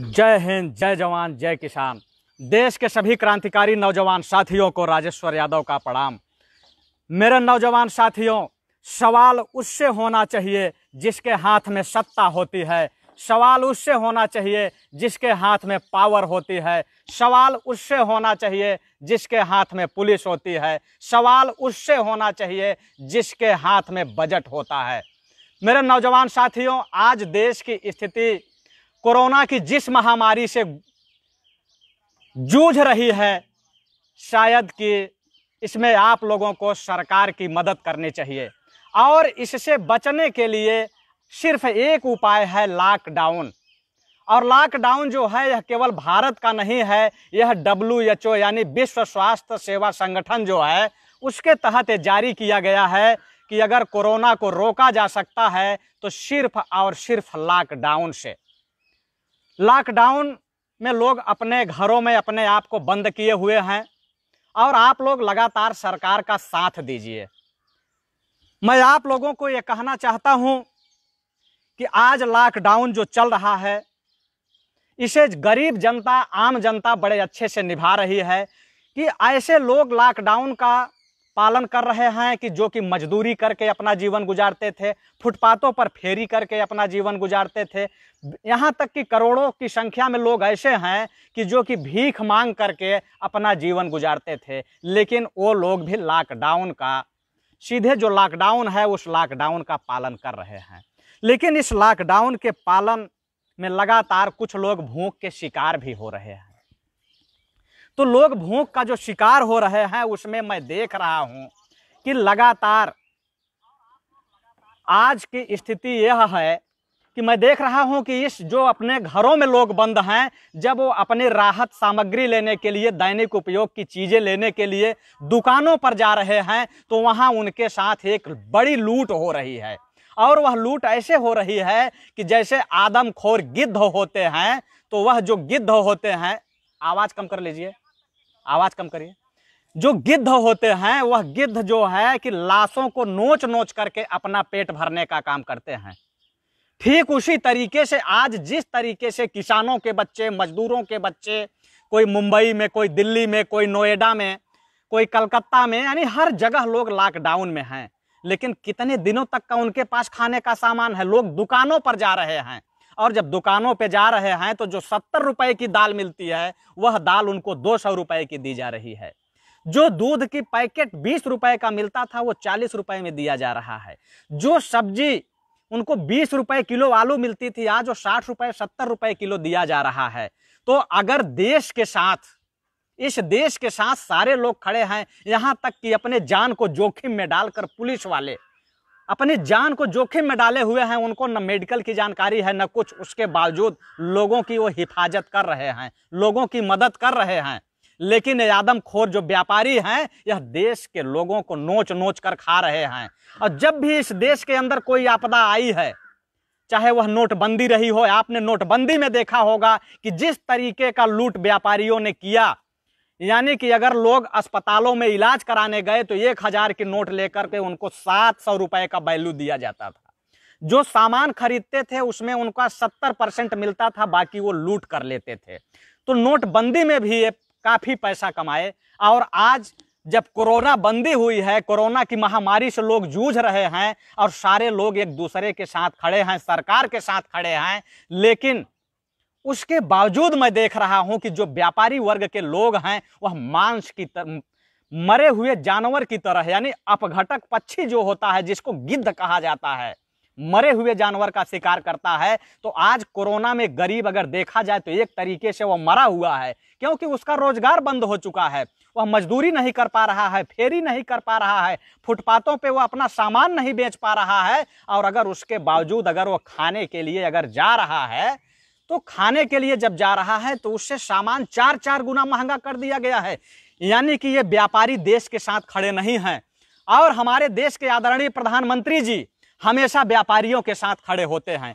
जय हिंद जय जवान जय किसान देश के सभी क्रांतिकारी नौजवान साथियों को राजेश्वर यादव का प्रणाम मेरे नौजवान साथियों सवाल उससे होना चाहिए जिसके हाथ में सत्ता होती है सवाल उससे होना चाहिए जिसके हाथ में पावर होती है सवाल उससे होना चाहिए जिसके हाथ में पुलिस होती है सवाल उससे होना चाहिए जिसके हाथ में बजट होता है मेरे नौजवान साथियों आज देश की स्थिति कोरोना की जिस महामारी से जूझ रही है शायद कि इसमें आप लोगों को सरकार की मदद करनी चाहिए और इससे बचने के लिए सिर्फ एक उपाय है लॉकडाउन और लॉकडाउन जो है यह केवल भारत का नहीं है यह डब्ल्यू एच ओ यानी विश्व स्वास्थ्य सेवा संगठन जो है उसके तहत जारी किया गया है कि अगर कोरोना को रोका जा सकता है तो सिर्फ और सिर्फ लॉकडाउन से लॉकडाउन में लोग अपने घरों में अपने आप को बंद किए हुए हैं और आप लोग लगातार सरकार का साथ दीजिए मैं आप लोगों को ये कहना चाहता हूँ कि आज लॉकडाउन जो चल रहा है इसे गरीब जनता आम जनता बड़े अच्छे से निभा रही है कि ऐसे लोग लॉकडाउन का पालन कर रहे हैं कि जो कि मजदूरी करके अपना जीवन गुजारते थे फुटपाथों पर फेरी करके अपना जीवन गुजारते थे यहाँ तक कि करोड़ों की संख्या में लोग ऐसे हैं कि जो कि भीख मांग करके अपना जीवन गुजारते थे लेकिन वो लोग भी लॉकडाउन का सीधे जो लॉकडाउन है उस लॉकडाउन का पालन कर रहे हैं लेकिन इस लॉकडाउन के पालन में लगातार कुछ लोग भूख के शिकार भी हो रहे हैं तो लोग भूख का जो शिकार हो रहे हैं उसमें मैं देख रहा हूं कि लगातार आज की स्थिति यह है कि मैं देख रहा हूं कि इस जो अपने घरों में लोग बंद हैं जब वो अपने राहत सामग्री लेने के लिए दैनिक उपयोग की चीज़ें लेने के लिए दुकानों पर जा रहे हैं तो वहां उनके साथ एक बड़ी लूट हो रही है और वह लूट ऐसे हो रही है कि जैसे आदमखोर गिद्ध होते हैं तो वह जो गिद्ध होते हैं आवाज़ कम कर लीजिए आवाज़ कम करिए जो गिद्ध होते हैं वह गिद्ध जो है कि लाशों को नोच नोच करके अपना पेट भरने का काम करते हैं ठीक उसी तरीके से आज जिस तरीके से किसानों के बच्चे मजदूरों के बच्चे कोई मुंबई में कोई दिल्ली में कोई नोएडा में कोई कलकत्ता में यानी हर जगह लोग लॉकडाउन में हैं लेकिन कितने दिनों तक का उनके पास खाने का सामान है लोग दुकानों पर जा रहे हैं और जब दुकानों पे जा रहे हैं तो जो सत्तर रुपए की दाल मिलती है वह दाल उनको दो सौ रुपए की दी जा रही है जो दूध की पैकेट बीस रुपए का मिलता था वो चालीस रुपए में दिया जा रहा है जो सब्जी उनको बीस रुपए किलो आलू मिलती थी आज वो साठ रुपए सत्तर रुपए किलो दिया जा रहा है तो अगर देश के साथ इस देश के साथ सारे लोग खड़े हैं यहाँ तक कि अपने जान को जोखिम में डालकर पुलिस वाले अपनी जान को जोखिम में डाले हुए हैं उनको न मेडिकल की जानकारी है न कुछ उसके बावजूद लोगों की वो हिफाजत कर रहे हैं लोगों की मदद कर रहे हैं लेकिन खोर जो व्यापारी हैं यह देश के लोगों को नोच नोच कर खा रहे हैं और जब भी इस देश के अंदर कोई आपदा आई है चाहे वह नोटबंदी रही हो आपने नोटबंदी में देखा होगा कि जिस तरीके का लूट व्यापारियों ने किया यानी कि अगर लोग अस्पतालों में इलाज कराने गए तो एक हजार के नोट लेकर के उनको सात सौ रुपए का वैल्यू दिया जाता था जो सामान खरीदते थे उसमें उनका सत्तर परसेंट मिलता था बाकी वो लूट कर लेते थे तो नोटबंदी में भी ये काफ़ी पैसा कमाए और आज जब कोरोना बंदी हुई है कोरोना की महामारी से लोग जूझ रहे हैं और सारे लोग एक दूसरे के साथ खड़े हैं सरकार के साथ खड़े हैं लेकिन उसके बावजूद मैं देख रहा हूं कि जो व्यापारी वर्ग के लोग हैं वह मांस की तर... मरे हुए जानवर की तरह यानी अपघटक पक्षी जो होता है जिसको गिद्ध कहा जाता है मरे हुए जानवर का शिकार करता है तो आज कोरोना में गरीब अगर देखा जाए तो एक तरीके से वह मरा हुआ है क्योंकि उसका रोजगार बंद हो चुका है वह मजदूरी नहीं कर पा रहा है फेरी नहीं कर पा रहा है फुटपाथों पे वह अपना सामान नहीं बेच पा रहा है और अगर उसके बावजूद अगर वह खाने के लिए अगर जा रहा है तो खाने के लिए जब जा रहा है तो उससे सामान चार चार गुना महंगा कर दिया गया है यानी कि ये व्यापारी देश के साथ खड़े नहीं हैं और हमारे देश के आदरणीय प्रधानमंत्री जी हमेशा व्यापारियों के साथ खड़े होते हैं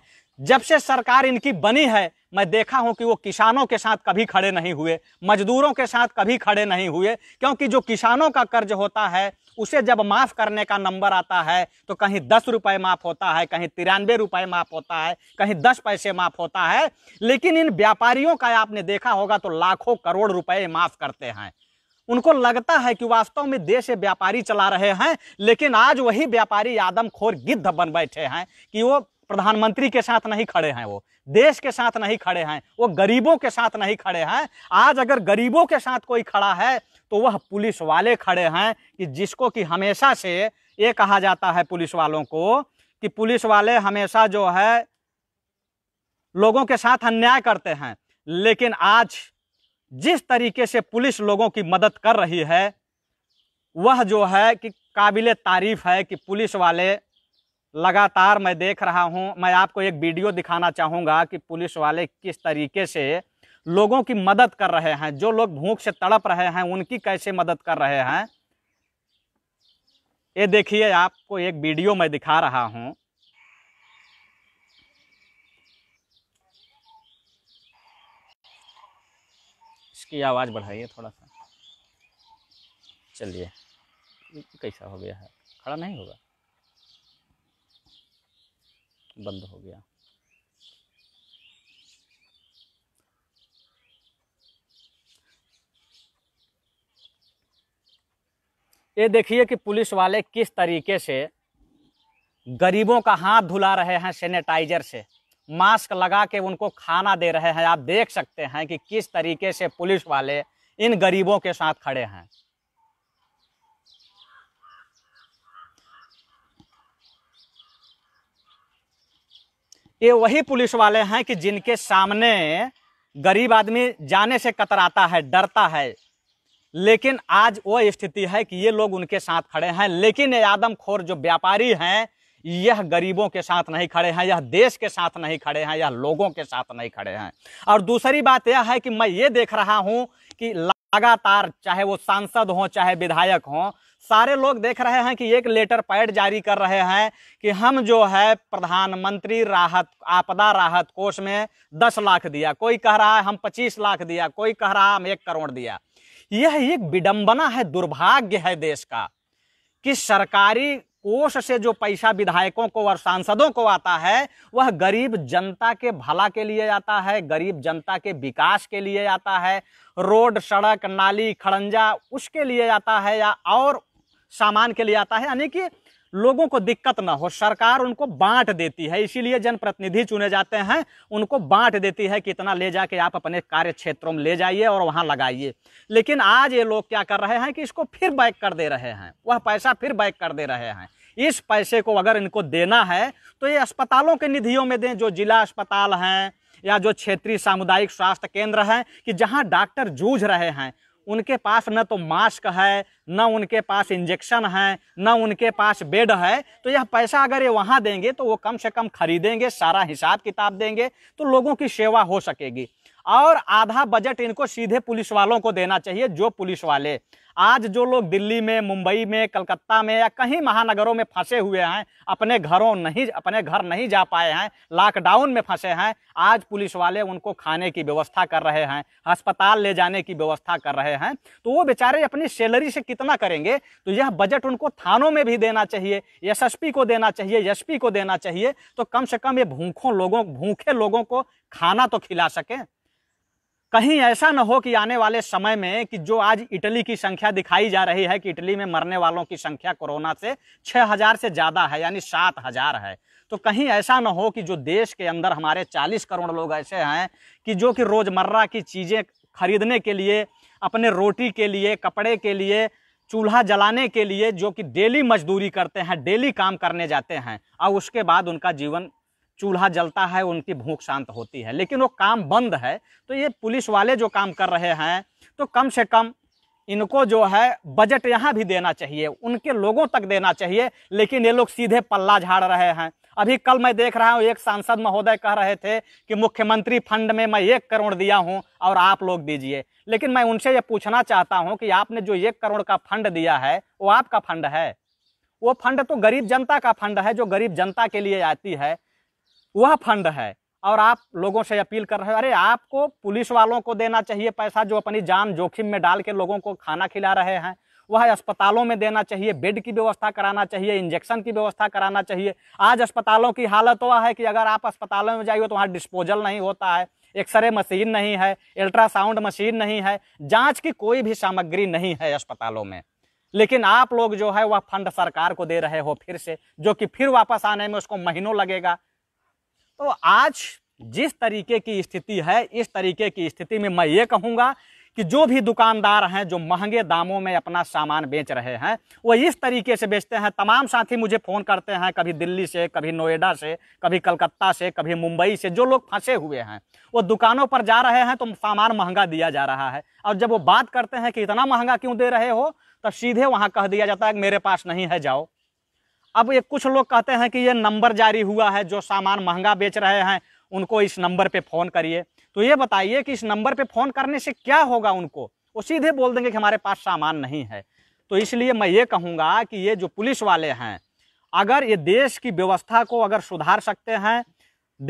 जब से सरकार इनकी बनी है मैं देखा हूं कि वो किसानों के साथ कभी खड़े नहीं हुए मजदूरों के साथ कभी खड़े नहीं हुए क्योंकि जो किसानों का कर्ज होता है उसे जब माफ़ करने का नंबर आता है तो कहीं दस रुपये माफ़ होता है कहीं तिरानवे रुपये माफ़ होता है कहीं दस पैसे माफ़ होता है लेकिन इन व्यापारियों का आपने देखा होगा तो लाखों करोड़ रुपये माफ़ करते हैं उनको लगता है कि वास्तव में देश व्यापारी चला रहे हैं लेकिन आज वही व्यापारी आदमखोर गिद्ध बन बैठे हैं कि वो प्रधानमंत्री के साथ नहीं खड़े हैं वो देश के साथ नहीं खड़े हैं वो गरीबों के साथ नहीं खड़े हैं आज अगर गरीबों के साथ कोई खड़ा है तो वह पुलिस वाले खड़े हैं कि जिसको कि हमेशा से ये कहा जाता है पुलिस वालों को कि पुलिस वाले हमेशा जो है लोगों के साथ अन्याय करते हैं लेकिन आज जिस तरीके से पुलिस लोगों की मदद कर रही है वह जो है कि काबिल तारीफ़ है कि पुलिस वाले लगातार मैं देख रहा हूं मैं आपको एक वीडियो दिखाना चाहूंगा कि पुलिस वाले किस तरीके से लोगों की मदद कर रहे हैं जो लोग भूख से तड़प रहे हैं उनकी कैसे मदद कर रहे हैं ये देखिए आपको एक वीडियो मैं दिखा रहा हूं इसकी आवाज़ बढ़ाइए थोड़ा सा चलिए कैसा हो गया है खड़ा नहीं होगा बंद हो गया ये देखिए कि पुलिस वाले किस तरीके से गरीबों का हाथ धुला रहे हैं सेनेटाइजर से मास्क लगा के उनको खाना दे रहे हैं आप देख सकते हैं कि किस तरीके से पुलिस वाले इन गरीबों के साथ खड़े हैं ये वही पुलिस वाले हैं कि जिनके सामने गरीब आदमी जाने से कतराता है डरता है लेकिन आज वो स्थिति है कि ये लोग उनके साथ खड़े हैं लेकिन ये आदमखोर जो व्यापारी हैं यह गरीबों के साथ नहीं खड़े हैं यह देश के साथ नहीं खड़े हैं यह लोगों के साथ नहीं खड़े हैं और दूसरी बात यह है कि मैं ये देख रहा हूँ कि लगातार चाहे वो सांसद हों चाहे विधायक हों सारे लोग देख रहे हैं कि एक लेटर पैड जारी कर रहे हैं कि हम जो है प्रधानमंत्री राहत आपदा राहत कोष में दस लाख दिया कोई कह रहा है हम पच्चीस लाख दिया कोई कह रहा है हम एक करोड़ दिया यह एक विडंबना है दुर्भाग्य है देश का कि सरकारी कोष से जो पैसा विधायकों को और सांसदों को आता है वह गरीब जनता के भला के लिए आता है गरीब जनता के विकास के लिए आता है रोड सड़क नाली खड़ंजा उसके लिए आता है या और सामान के लिए आता है यानी कि लोगों को दिक्कत ना हो सरकार उनको बांट देती है इसीलिए जनप्रतिनिधि चुने जाते हैं उनको बांट देती है कि इतना ले जाके आप अपने कार्य क्षेत्रों में ले जाइए और वहाँ लगाइए लेकिन आज ये लोग क्या कर रहे हैं कि इसको फिर बैक कर दे रहे हैं वह पैसा फिर बैक कर दे रहे हैं इस पैसे को अगर इनको देना है तो ये अस्पतालों के निधियों में दें जो जिला अस्पताल हैं या जो क्षेत्रीय सामुदायिक स्वास्थ्य केंद्र हैं कि जहाँ डॉक्टर जूझ रहे हैं उनके पास न तो मास्क है न उनके पास इंजेक्शन है न उनके पास बेड है तो यह पैसा अगर ये वहाँ देंगे तो वो कम से कम खरीदेंगे सारा हिसाब किताब देंगे तो लोगों की सेवा हो सकेगी और आधा बजट इनको सीधे पुलिस वालों को देना चाहिए जो पुलिस वाले आज जो लोग दिल्ली में मुंबई में कलकत्ता में या कहीं महानगरों में फंसे हुए हैं अपने घरों नहीं अपने घर नहीं जा पाए हैं लॉकडाउन में फंसे हैं आज पुलिस वाले उनको खाने की व्यवस्था कर रहे हैं अस्पताल ले जाने की व्यवस्था कर रहे हैं तो वो बेचारे अपनी सैलरी से कितना करेंगे तो यह बजट उनको थानों में भी देना चाहिए एस को देना चाहिए एस को देना चाहिए तो कम से कम ये भूखों लोगों भूखे लोगों को खाना तो खिला सकें कहीं ऐसा न हो कि आने वाले समय में कि जो आज इटली की संख्या दिखाई जा रही है कि इटली में मरने वालों की संख्या कोरोना से 6000 से ज़्यादा है यानी 7000 है तो कहीं ऐसा न हो कि जो देश के अंदर हमारे 40 करोड़ लोग ऐसे हैं कि जो कि रोज़मर्रा की चीज़ें खरीदने के लिए अपने रोटी के लिए कपड़े के लिए चूल्हा जलाने के लिए जो कि डेली मजदूरी करते हैं डेली काम करने जाते हैं और उसके बाद उनका जीवन चूल्हा जलता है उनकी भूख शांत होती है लेकिन वो काम बंद है तो ये पुलिस वाले जो काम कर रहे हैं तो कम से कम इनको जो है बजट यहाँ भी देना चाहिए उनके लोगों तक देना चाहिए लेकिन ये लोग सीधे पल्ला झाड़ रहे हैं अभी कल मैं देख रहा हूँ एक सांसद महोदय कह रहे थे कि मुख्यमंत्री फंड में मैं एक करोड़ दिया हूँ और आप लोग दीजिए लेकिन मैं उनसे ये पूछना चाहता हूँ कि आपने जो एक करोड़ का फंड दिया है वो आपका फंड है वो फंड तो गरीब जनता का फंड है जो गरीब जनता के लिए आती है वह फंड है और आप लोगों से अपील कर रहे हो अरे आपको पुलिस वालों को देना चाहिए पैसा जो अपनी जान जोखिम में डाल के लोगों को खाना खिला रहे हैं वह अस्पतालों में देना चाहिए बेड की व्यवस्था कराना चाहिए इंजेक्शन की व्यवस्था कराना चाहिए आज अस्पतालों की हालत वह है कि अगर आप अस्पतालों में जाइए तो वहाँ डिस्पोजल नहीं होता है एक्सरे मशीन नहीं है अल्ट्रासाउंड मशीन नहीं है जाँच की कोई भी सामग्री नहीं है अस्पतालों में लेकिन आप लोग जो है वह फंड सरकार को दे रहे हो फिर से जो कि फिर वापस आने में उसको महीनों लगेगा तो आज जिस तरीके की स्थिति है इस तरीके की स्थिति में मैं ये कहूँगा कि जो भी दुकानदार हैं जो महंगे दामों में अपना सामान बेच रहे हैं वो इस तरीके से बेचते हैं तमाम साथी मुझे फ़ोन करते हैं कभी दिल्ली से कभी नोएडा से कभी कलकत्ता से कभी मुंबई से जो लोग फंसे हुए हैं वो दुकानों पर जा रहे हैं तो सामान महंगा दिया जा रहा है और जब वो बात करते हैं कि इतना महंगा क्यों दे रहे हो तो सीधे वहाँ कह दिया जाता है कि मेरे पास नहीं है जाओ अब ये कुछ लोग कहते हैं कि ये नंबर जारी हुआ है जो सामान महंगा बेच रहे हैं उनको इस नंबर पे फ़ोन करिए तो ये बताइए कि इस नंबर पे फ़ोन करने से क्या होगा उनको वो सीधे बोल देंगे कि हमारे पास सामान नहीं है तो इसलिए मैं ये कहूँगा कि ये जो पुलिस वाले हैं अगर ये देश की व्यवस्था को अगर सुधार सकते हैं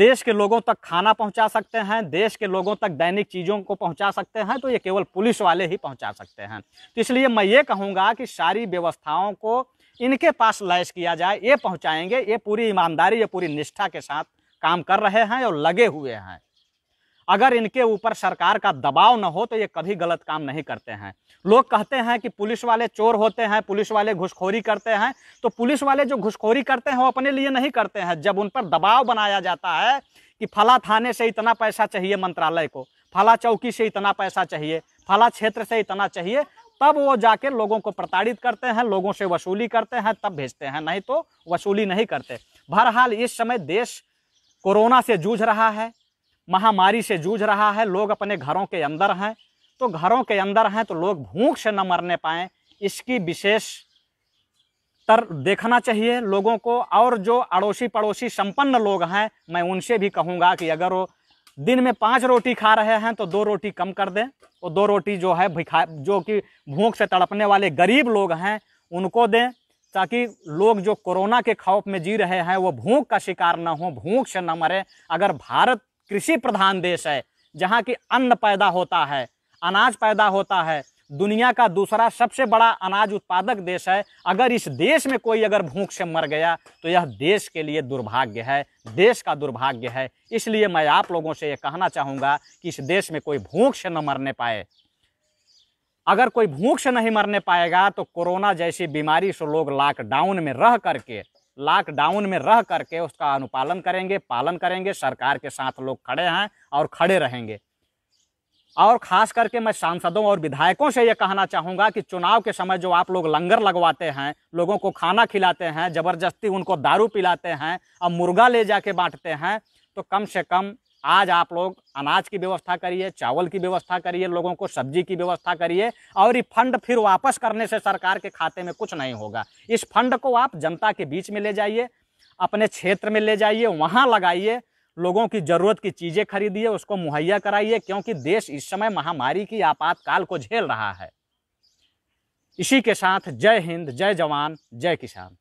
देश के लोगों तक खाना पहुंचा सकते हैं देश के लोगों तक दैनिक चीज़ों को पहुंचा सकते हैं तो ये केवल पुलिस वाले ही पहुंचा सकते हैं तो इसलिए मैं ये कहूँगा कि सारी व्यवस्थाओं को इनके पास लैस किया जाए ये पहुंचाएंगे ये पूरी ईमानदारी ये पूरी निष्ठा के साथ काम कर रहे हैं और लगे हुए हैं अगर इनके ऊपर सरकार का दबाव न हो तो ये कभी गलत काम नहीं करते हैं लोग कहते हैं कि पुलिस वाले चोर होते हैं पुलिस वाले घुसखोरी करते हैं तो पुलिस वाले जो घुसखोरी करते हैं वो अपने लिए नहीं करते हैं जब उन पर दबाव बनाया जाता है कि फला थाने से इतना पैसा चाहिए मंत्रालय को फला चौकी से इतना पैसा चाहिए फला क्षेत्र से इतना चाहिए तब वो जाके लोगों को प्रताड़ित करते हैं लोगों से वसूली करते हैं तब भेजते हैं नहीं तो वसूली नहीं करते बहरहाल इस समय देश कोरोना से जूझ रहा है महामारी से जूझ रहा है लोग अपने घरों के अंदर हैं तो घरों के अंदर हैं तो लोग भूख से न मरने पाए इसकी विशेष तर देखना चाहिए लोगों को और जो अड़ोसी पड़ोसी संपन्न लोग हैं मैं उनसे भी कहूँगा कि अगर वो दिन में पांच रोटी खा रहे हैं तो दो रोटी कम कर दें और दो रोटी जो है भिखा जो कि भूख से तड़पने वाले गरीब लोग हैं उनको दें ताकि लोग जो कोरोना के खौफ में जी रहे हैं वो भूख का शिकार ना हो भूख से न मरे अगर भारत कृषि प्रधान देश है जहाँ की अन्न पैदा होता है अनाज पैदा होता है दुनिया का दूसरा सबसे बड़ा अनाज उत्पादक देश है अगर इस देश में कोई अगर भूख से मर गया तो यह देश के लिए दुर्भाग्य है देश का दुर्भाग्य है इसलिए मैं आप लोगों से यह कहना चाहूँगा कि इस देश में कोई भूख से न मरने पाए अगर कोई भूख से नहीं मरने पाएगा तो कोरोना जैसी बीमारी से लोग लॉकडाउन में रह करके लॉकडाउन में रह करके उसका अनुपालन करेंगे पालन करेंगे सरकार के साथ लोग खड़े हैं और खड़े रहेंगे और ख़ास करके मैं सांसदों और विधायकों से ये कहना चाहूँगा कि चुनाव के समय जो आप लोग लंगर लगवाते हैं लोगों को खाना खिलाते हैं ज़बरदस्ती उनको दारू पिलाते हैं और मुर्गा ले जाके बांटते हैं तो कम से कम आज आप लोग अनाज की व्यवस्था करिए चावल की व्यवस्था करिए लोगों को सब्जी की व्यवस्था करिए और ये फंड फिर वापस करने से सरकार के खाते में कुछ नहीं होगा इस फंड को आप जनता के बीच में ले जाइए अपने क्षेत्र में ले जाइए वहाँ लगाइए लोगों की ज़रूरत की चीज़ें खरीदिए उसको मुहैया कराइए क्योंकि देश इस समय महामारी की आपातकाल को झेल रहा है इसी के साथ जय हिंद जय जवान जय किसान